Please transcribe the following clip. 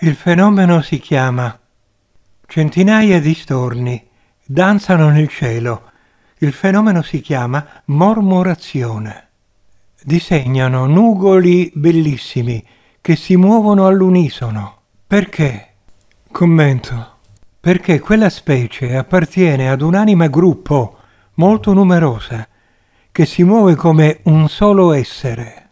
Il fenomeno si chiama Centinaia di storni danzano nel cielo. Il fenomeno si chiama mormorazione. Disegnano nugoli bellissimi che si muovono all'unisono. Perché? Commento. Perché quella specie appartiene ad un'anima gruppo molto numerosa che si muove come un solo essere.